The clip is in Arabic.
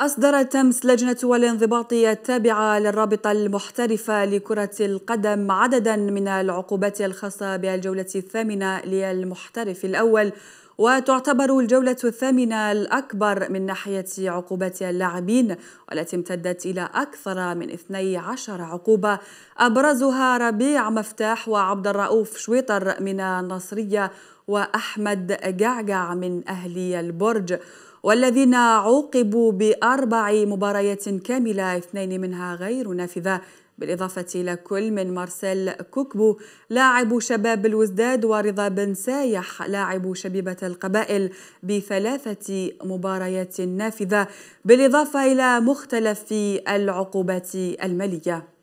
أصدرت أمس لجنة الانضباطية التابعة للرابطة المحترفة لكرة القدم عددا من العقوبات الخاصة بالجولة الثامنة للمحترف الأول وتعتبر الجولة الثامنة الأكبر من ناحية عقوبات اللاعبين والتي امتدت إلى أكثر من 12 عقوبة أبرزها ربيع مفتاح وعبد الرؤوف شويطر من النصرية وأحمد جعجع من أهلي البرج والذين عوقبوا بأربع مباريات كاملة اثنين منها غير نافذة بالإضافة إلى كل من مارسيل كوكبو لاعب شباب الوزداد ورضا بن سايح لاعب شبيبة القبائل بثلاثة مباريات نافذة بالإضافة إلى مختلف العقوبات المالية